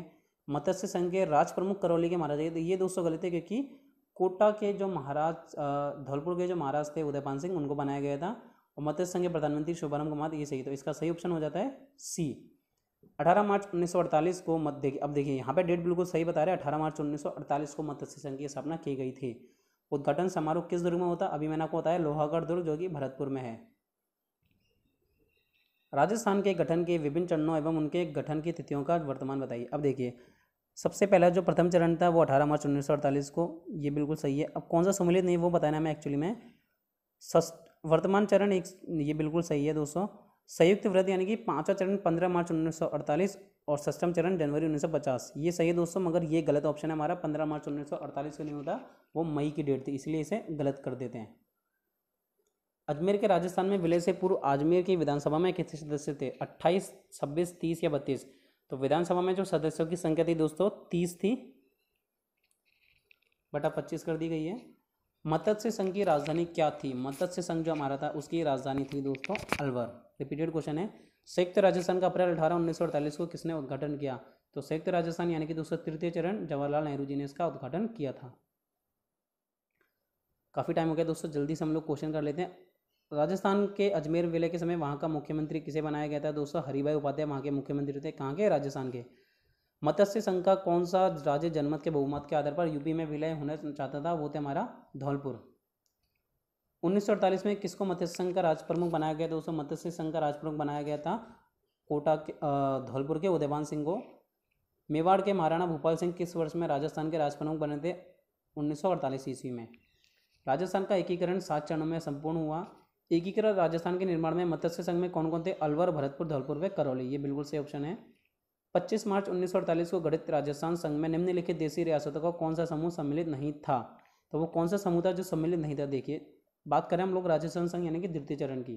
मत्स्य संघ के राज प्रमुख करौली के महाराज है तो ये दोस्तों गलत है क्योंकि कोटा के जो महाराज धौलपुर के जो महाराज थे उदयपान सिंह उनको बनाया गया था और मत्स्य संघ के प्रधानमंत्री शुभारंभ कुमार ये सही तो इसका सही ऑप्शन हो जाता है सी 18 मार्च 1948 को मत देखिए अब देखिए यहाँ पे डेट बिल्कुल सही बता रहे हैं 18 मार्च 1948 को मत्स्य संघ की स्थापना की गई थी उद्घाटन समारोह किस दुर्ग में होता अभी मैंने आपको बताया लोहागढ़ दुर्ग जो कि भरतपुर में है राजस्थान के गठन के विभिन्न चरणों एवं उनके गठन की तिथियों का वर्तमान बताइए अब देखिए सबसे पहला जो प्रथम चरण था वो अठारह मार्च उन्नीस को ये बिल्कुल सही है अब कौन सा सम्मिलित नहीं वो बताना मैं एक्चुअली में सस्ट वर्तमान चरण एक ये बिल्कुल सही है दोस्तों संयुक्त व्रत यानी कि पाँचवा चरण पंद्रह मार्च उन्नीस और सष्टम चरण जनवरी पचास ये सही है दोस्तों मगर ये गलत ऑप्शन है हमारा पंद्रह मार्च उन्नीस अड़तालीस को नहीं होता वो मई की डेट थी इसलिए इसे गलत कर देते हैं अजमेर के राजस्थान में विलय से पूर्व अजमेर की विधानसभा में कितने सदस्य थे अट्ठाईस छब्बीस तीस या बत्तीस तो विधानसभा में जो सदस्यों की संख्या थी दोस्तों तीस थी बटा पच्चीस कर दी गई है मत्स्य संघ की राजधानी क्या थी मत्स्य संघ जो हमारा था उसकी राजधानी थी दोस्तों अलवर रिपीटेड क्वेश्चन है संयुक्त राजस्थान का अप्रैल अठारह उन्नीस को किसने उद्घाटन किया तो संयुक्त राजस्थान यानी कि दोस्तों तृतीय चरण जवाहरलाल नेहरू जी ने इसका उद्घाटन किया था काफ़ी टाइम हो गया दोस्तों जल्दी से हम लोग क्वेश्चन कर लेते हैं राजस्थान के अजमेर विलय के समय वहाँ का मुख्यमंत्री किसे बनाया गया था दोस्तों हरिभाई उपाध्याय वहाँ के मुख्यमंत्री थे कहाँ के राजस्थान के मत्स्य संघ का कौन सा राज्य जनमत के बहुमत के आधार पर यूपी में विलय होना चाहता था वो थे हमारा धौलपुर उन्नीस में किसको मत्स्य संघ का राज प्रमुख बनाया गया दोस्तों मत्स्य संघ का राज प्रमुख बनाया गया था कोटा के धौलपुर के उदयवान सिंह को मेवाड़ के महाराणा भूपाल सिंह किस वर्ष में राजस्थान के राज प्रमुख बने थे उन्नीस ईस्वी में राजस्थान का एकीकरण सात चरणों में संपूर्ण हुआ एकीकृत राजस्थान के निर्माण में मत्स्य संघ में कौन कौन थे अलवर भरतपुर धौलपुर व करौली ये बिल्कुल सही ऑप्शन है 25 मार्च 1948 को गठित राजस्थान संघ में निम्नलिखित देशी रियासतों का कौन सा समूह सम्मिलित नहीं था तो वो कौन सा समूह था जो सम्मिलित नहीं था देखिए बात करें हम लोग राजस्थान संघ यानी कि द्वितीय चरण की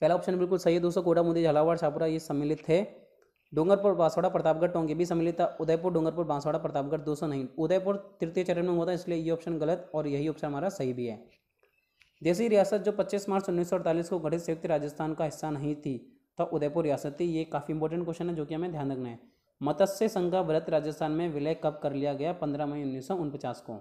पहला ऑप्शन बिल्कुल सही है दोस्तों कोटा मुदी झालावाड़ छापुरा ये सम्मिलित थे डोंगरपुर बांसवाड़ा प्रतापगढ़ टोंगी भी सम्मिलित था उदयपुर डोंगरपुर बांसवाड़ा प्रतापगढ़ दो सौ नहीं उदयपुर तृतीय चरण में हुआ था इसलिए ये ऑप्शन गलत और यही ऑप्शन हमारा सही भी है देसी रियासत जो 25 मार्च उन्नीस को गठित संयुक्त राजस्थान का हिस्सा नहीं थी तो उदयपुर रियासत थी ये काफ़ी इंपॉर्टेंट क्वेश्चन है जो कि हमें ध्यान रखना है मत्स्य संघ का व्रत राजस्थान में विलय कब कर लिया गया पंद्रह मई उन्नीस को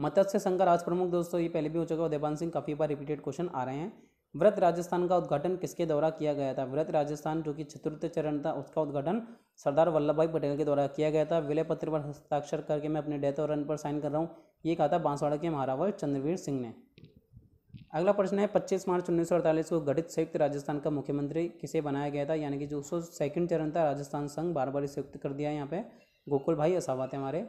मत्स्य संघ का राज प्रमुख दोस्तों ये पहले भी हो चुका है उदयपान सिंह काफ़ी बार रिपीटेड क्वेश्चन आ रहे हैं व्रत राजस्थान का उद्घाटन किसके द्वारा किया गया था व्रत राजस्थान जो कि चतुर्थ चरण था उसका उद्घाटन सरदार वल्लभ भाई पटेल के द्वारा किया गया था विलय पत्र पर हस्ताक्षर करके मैं अपने डेथ और रन पर साइन कर रहा हूँ ये कहा था बांसवाड़ा के महारावल चंद्रवीर सिंह ने अगला प्रश्न है 25 मार्च उन्नीस को गठित संयुक्त राजस्थान का मुख्यमंत्री किसे बनाया गया था यानी कि जो सौ सेकंड चरण था राजस्थान संघ बार बार संयुक्त कर दिया है यहाँ पे गोकुल भाई असावा थे हमारे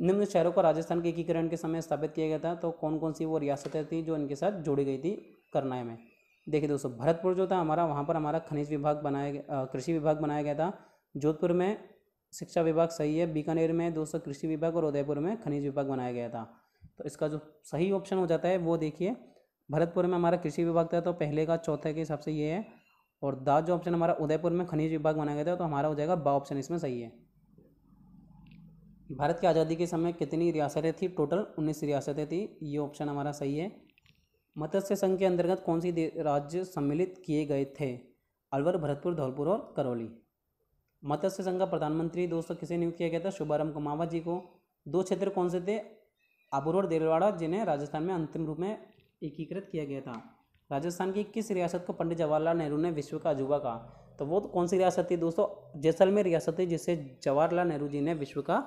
निम्न शहरों को राजस्थान के एकीकरण के समय स्थापित किया गया था तो कौन कौन सी वो रियासतें थी जो इनके साथ जोड़ी गई थी करना है हमें देखिए दोस्तों भरतपुर जो था हमारा वहाँ पर हमारा खनिज विभाग बनाया गया कृषि विभाग बनाया गया था जोधपुर में शिक्षा विभाग सही है बीकानेर में दोस्तों कृषि विभाग और उदयपुर में खनिज विभाग बनाया गया था तो इसका जो सही ऑप्शन हो जाता है वो देखिए भरतपुर में हमारा कृषि विभाग था तो पहले का चौथे के हिसाब से ये है और दा जो ऑप्शन हमारा उदयपुर में खनिज विभाग बनाया गया था तो हमारा हो जाएगा बा ऑप्शन इसमें सही है भारत की आज़ादी के समय कितनी रियासतें थी टोटल उन्नीस रियासतें थी ये ऑप्शन हमारा सही है मत्स्य संघ के अंतर्गत कौन सी राज्य सम्मिलित किए गए थे अलवर भरतपुर धौलपुर और करौली मत्स्य संघ का प्रधानमंत्री दोस्तों किसे नियुक्त किया गया था शुभारंभ कुमावा जी को दो क्षेत्र कौन से थे आबूर और देलवाड़ा जिन्हें राजस्थान में अंतिम रूप में एकीकृत किया गया था राजस्थान की किस रियासत को पंडित जवाहरलाल नेहरू ने विश्व का अजूबा कहा तो वो कौन सी रियासत थी दोस्तों जैसलमेर रियासत थी जिसे जवाहरलाल नेहरू जी ने विश्व का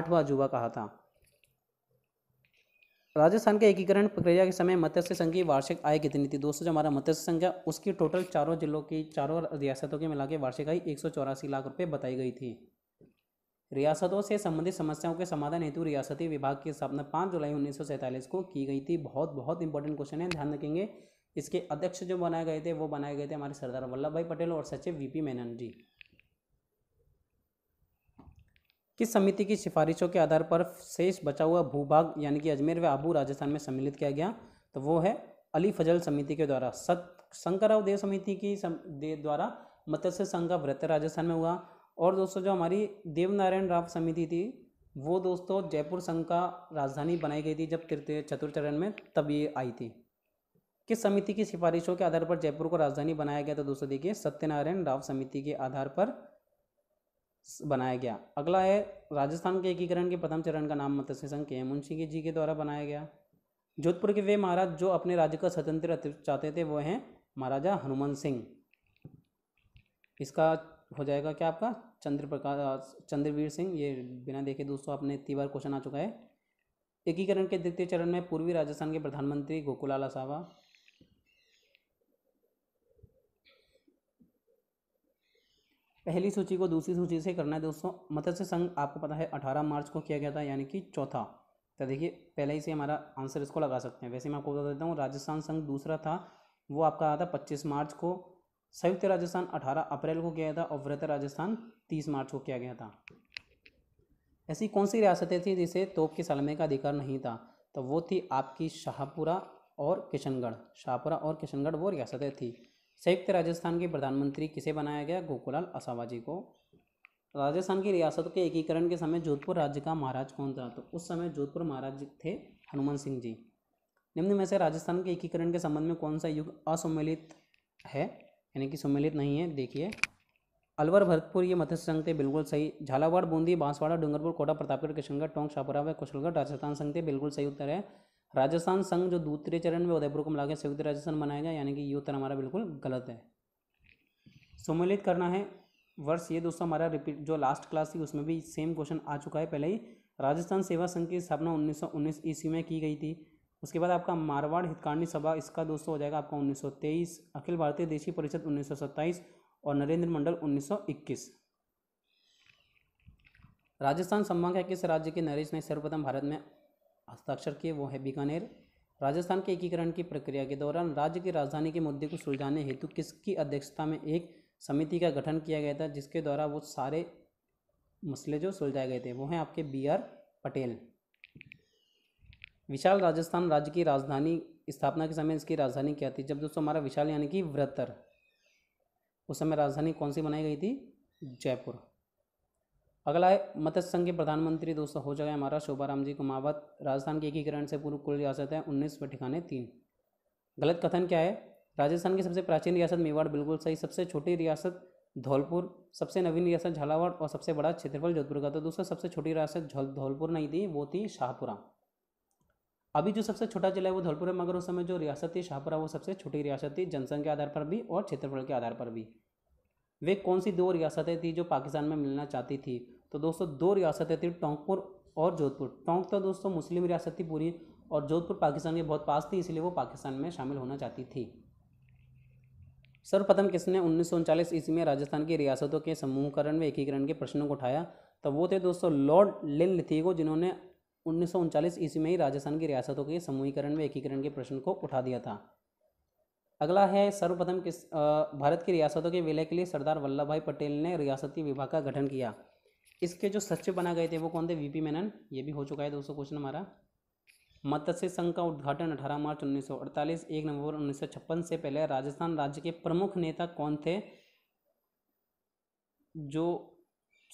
आठवां अजूबा कहा था राजस्थान के एकीकरण प्रक्रिया के समय मत्स्य संघ की वार्षिक आय कितनी थी दोस्तों जो हमारा मत्स्य संघ है उसकी टोटल चारों जिलों की चारों रियासतों के मिला के वार्षिक आय एक लाख रुपये बताई गई थी रियासतों से संबंधित समस्याओं के समाधान हेतु रियासती विभाग की स्थापना पाँच जुलाई उन्नीस को की गई थी बहुत बहुत इंपॉर्टेंट क्वेश्चन है ध्यान रखेंगे इसके अध्यक्ष जो बनाए गए थे वो बनाए गए थे हमारे सरदार वल्लभ भाई पटेल और सचिव वीपी मेनन जी किस समिति की सिफारिशों के आधार पर शेष बचा हुआ भूभाग यानी कि अजमेर व आबू राजस्थान में सम्मिलित किया गया तो वो है अली फजल समिति के द्वारा सत शंकरराव देव समिति की सम, दे द्वारा मत्स्य संघ का व्रत राजस्थान में हुआ और दोस्तों जो हमारी देवनारायण राव समिति थी वो दोस्तों जयपुर संघ का राजधानी बनाई गई थी जब तृतीय चतुर्थ चरण में तब ये आई थी किस समिति की सिफारिशों के आधार पर जयपुर को राजधानी बनाया गया तो दोस्तों देखिए सत्यनारायण राव समिति के आधार पर बनाया गया अगला है राजस्थान के एकीकरण के प्रथम चरण का नाम मत्स्य संघ के मुंशी के जी के द्वारा बनाया गया जोधपुर के वे महाराज जो अपने राज्य का स्वतंत्र चाहते थे वो हैं महाराजा हनुमान सिंह इसका हो जाएगा क्या आपका चंद्र प्रकाश चंद्रवीर सिंह ये बिना देखे दोस्तों आपने इतनी बार क्वेश्चन आ चुका है एकीकरण के द्वितीय चरण में पूर्वी राजस्थान के प्रधानमंत्री गोकुलाला सावा पहली सूची को दूसरी सूची से करना है दोस्तों मत्स्य संघ आपको पता है अठारह मार्च को किया गया था यानी कि चौथा तो देखिए पहले ही से हमारा आंसर इसको लगा सकते हैं वैसे मैं आपको बता देता हूँ राजस्थान संघ दूसरा था वो आपका आया था पच्चीस मार्च को संयुक्त राजस्थान अठारह अप्रैल को किया था और वृत राजस्थान तीस मार्च को किया गया था ऐसी कौन सी रियासतें थी जिसे तोप के सलमे का अधिकार नहीं था तो वो थी आपकी शाहपुरा और किशनगढ़ शाहपुरा और किशनगढ़ वो रियासतें थी संयुक्त राजस्थान के प्रधानमंत्री किसे बनाया गया गोकुलाल असावा जी को राजस्थान की रियासत के एकीकरण के समय जोधपुर राज्य का महाराज कौन था तो उस समय जोधपुर महाराज थे हनुमान सिंह जी निम्न में से राजस्थान के एकीकरण के संबंध में कौन सा युग असम्मिलित है यानी कि सम्मिलित नहीं है देखिए अलवर भरतपुर ये मध्य संघ थे बिल्कुल सही झालावाड़ बूंदी बांसवाड़ा डूंगरपुर कोटा प्रतापगढ़ किशनगढ़ टोंक शाहपुरा व कुशलगढ़ राजस्थान संघ थे बिल्कुल सही उत्तर है राजस्थान संघ जो दूसरे चरण में उदयपुर को मिला संयुक्त राजस्थान बनाया गया यानी कि ये उत्तर हमारा बिल्कुल गलत है सम्मिलित करना है वर्ष ये दोस्तों हमारा रिपीट जो लास्ट क्लास थी उसमें भी सेम क्वेश्चन आ चुका है पहले ही राजस्थान सेवा संघ की स्थापना उन्नीस सौ ईस्वी में की गई थी उसके बाद आपका मारवाड़ हितकांडी सभा इसका दोस्तों हो जाएगा आपका 1923 अखिल भारतीय देशी परिषद 1927 और नरेंद्र मंडल 1921 राजस्थान संभाग है किस राज्य के नरेश ने सर्वप्रथम भारत में हस्ताक्षर किए वो है बीकानेर राजस्थान के एकीकरण की प्रक्रिया के दौरान राज्य की राजधानी के मुद्दे को सुलझाने हेतु किसकी अध्यक्षता में एक समिति का गठन किया गया था जिसके द्वारा वो सारे मसले जो सुलझाए गए थे वो हैं आपके बी आर पटेल विशाल राजस्थान राज्य की राजधानी स्थापना के समय इसकी राजधानी क्या थी जब दोस्तों हमारा विशाल यानी कि व्रतर उस समय राजधानी कौन सी बनाई गई थी जयपुर अगला है मत्स्य संघ के प्रधानमंत्री दोस्तों हो जाएगा हमारा राम जी कुमावत राजस्थान के एकीकरण से पूर्व कुल रियासत है उन्नीस व ठिकाने तीन गलत कथन क्या है राजस्थान की सबसे प्राचीन रियासत मेवाड़ बिल्कुल सही सबसे छोटी रियासत धौलपुर सबसे नवीन रियासत झालावाड़ और सबसे बड़ा क्षेत्रफल जोधपुर का था तो दोस्तों सबसे छोटी रियासत धौलपुर नहीं थी वो थी शाहपुरा अभी जो सबसे छोटा जिला है वो धौलपुर है मगर उस समय जो रियासत थी शाहपुरा वो सबसे छोटी रियासत थी जनसंख्या के आधार पर भी और क्षेत्रफल के आधार पर भी वे कौन सी दो रियासतें थी जो पाकिस्तान में मिलना चाहती थी तो दोस्तों दो रियासतें थी टोंकपुर और जोधपुर टोंक तो दोस्तों मुस्लिम रियासत थी पूरी और जोधपुर पाकिस्तान के बहुत पास थी इसलिए वो पाकिस्तान में शामिल होना चाहती थी सर्वप्रथम किसने उन्नीस सौ ईस्वी में राजस्थान की रियासतों के समूहकरण व एकीकरण के प्रश्नों को उठाया तो वो थे दोस्तों लॉर्ड लिन लिथिगो जिन्होंने उन्नीस ईस्वी में ही राजस्थान की रियासतों के समूहीकरण व एकीकरण के प्रश्न को उठा दिया था अगला है सर्वप्रथम किस भारत की रियासतों के विलय के लिए सरदार वल्लभ भाई पटेल ने रियासती विभाग का गठन किया इसके जो सचिव बना गए थे वो कौन थे वीपी मेनन ये भी हो चुका है दोस्तों क्वेश्चन हमारा मत्स्य संघ का उद्घाटन 18 मार्च 1948 1 नवंबर 1956 से पहले राजस्थान राज्य के प्रमुख नेता कौन थे जो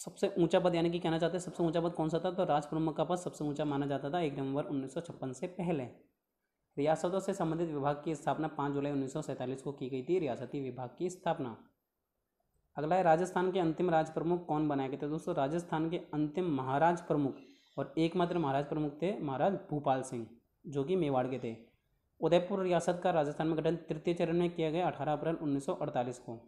सबसे ऊंचा पद यानी कि कहना चाहते हैं सबसे ऊंचा पद कौन सा था तो राज प्रमुख का पद सबसे ऊंचा माना जाता था एक नवंबर छप्पन से पहले रियासतों से संबंधित विभाग की स्थापना पाँच जुलाई उन्नीस को की गई थी रियासती विभाग की स्थापना अगला है राजस्थान के अंतिम राज प्रमुख कौन बनाए गए थे दोस्तों राजस्थान के अंतिम महाराज प्रमुख और एकमात्र महाराज प्रमुख थे महाराज भूपाल सिंह जो कि मेवाड़ के थे उदयपुर रियासत का राजस्थान में गठन तृतीय चरण में किया गया 18 अप्रैल 1948 को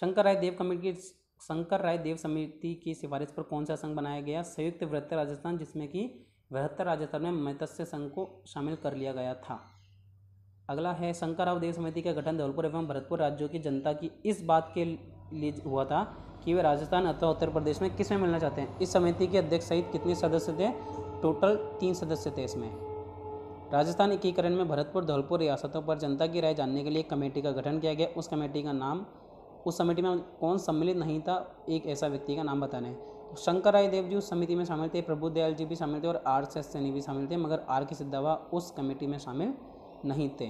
शंकर राय देव कमेटी की शंकर राय देव समिति की सिफारिश पर कौन सा संघ बनाया गया संयुक्त वृत्त राजस्थान जिसमें कि बहत्तर राज्यस्तर में मत्स्य संघ को शामिल कर लिया गया था अगला है शंकर राव शंकरावदेव समिति का गठन धौलपुर एवं भरतपुर राज्यों की जनता की इस बात के लिए हुआ था कि वे राजस्थान अथवा उत्तर प्रदेश में किस में मिलना चाहते हैं इस समिति के अध्यक्ष सहित कितने सदस्य थे टोटल तीन सदस्य थे इसमें राजस्थान एकीकरण में भरतपुर धौलपुर रियासतों पर जनता की राय जानने के लिए एक कमेटी का गठन किया गया उस कमेटी का नाम उस समिति में कौन सम्मिलित नहीं था एक ऐसा व्यक्ति का नाम बताने शंकर राय देव जी उस समिति में शामिल थे प्रभु दयाल जी भी शामिल थे और आर एस सैनी भी शामिल थे मगर आर के सिद्धावा उस कमेटी में शामिल नहीं थे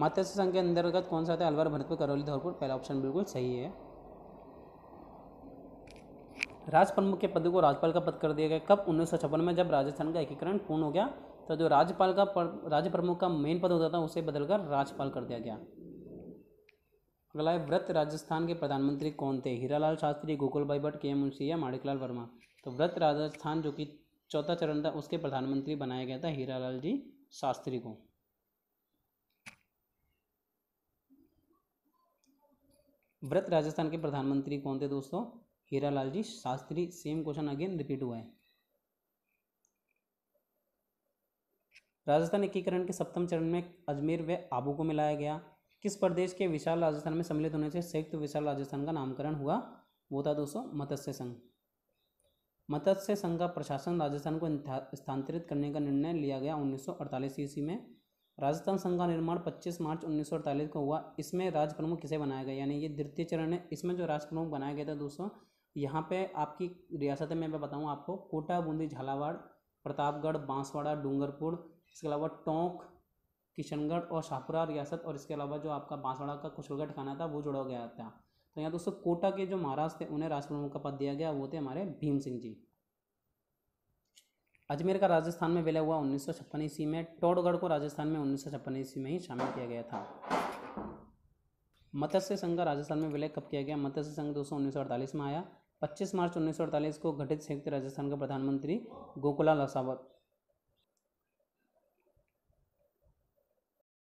मात्स्य संघ के अंतर्गत कौन सा था अलवर भरतपुर करौली धौलपुर पहला ऑप्शन बिल्कुल सही है राज प्रमुख के पद को राज्यपाल का पद कर दिया गया कब उन्नीस में जब राजस्थान का एकीकरण पूर्ण हो गया तो जो राज्यपाल का राज्य प्रमुख का मेन पद होता था उसे बदलकर राज्यपाल कर दिया गया अगला है व्रत राजस्थान के प्रधानमंत्री कौन थे हीरालाल शास्त्री गोकुल भाई भट्ट के एम मुंशी या माणिकलाल वर्मा तो व्रत राजस्थान जो कि चौथा चरण था उसके प्रधानमंत्री बनाया गया था हीरालाल जी शास्त्री को व्रत राजस्थान के प्रधानमंत्री कौन थे दोस्तों Hiralal ji Shastri same question again repeat हुआ है राजस्थान एकीकरण के सप्तम चरण में अजमेर व आबू को मिलाया गया किस प्रदेश के विशाल राजस्थान में सम्मिलित होने से संयुक्त विशाल राजस्थान का नामकरण हुआ वो था दोस्तों मत्स्य संघ मत्स्य संघ का प्रशासन राजस्थान को स्थानांतरित करने का निर्णय लिया गया 1948 ईस्वी में राजस्थान संघ का निर्माण 25 मार्च 1948 को हुआ इसमें राज्य प्रमुख किसे बनाया गया यानी ये द्वितीय चरण है इसमें जो राज प्रमुख बनाया गया था दोस्तों यहाँ पे आपकी रियासत में मैं बताऊँ आपको कोटा बूंदी झालावाड़ प्रतापगढ़ बांसवाड़ा डूंगरपुर इसके अलावा टोंक किशनगढ़ और शाहपुरा रियासत और इसके अलावा जो आपका बांसवाड़ा का कुशलगढ़ खाना था वो जुड़ा गया था तो यहाँ दोस्तों कोटा के जो महाराज थे उन्हें राजप्रमुख का पद दिया गया वो थे हमारे भीम सिंह जी अजमेर का राजस्थान में विलय हुआ उन्नीस सौ ईस्वी में टोडगढ़ को राजस्थान में उन्नीस सौ ईस्वी में ही शामिल किया गया था मत्स्य संघ का राजस्थान में विलय कब किया गया मत्स्य संघ दोस्तों उन्नीस में आया पच्चीस मार्च अड़तालीस को गठित संयुक्त राजस्थान का प्रधानमंत्री गोकुला लसावत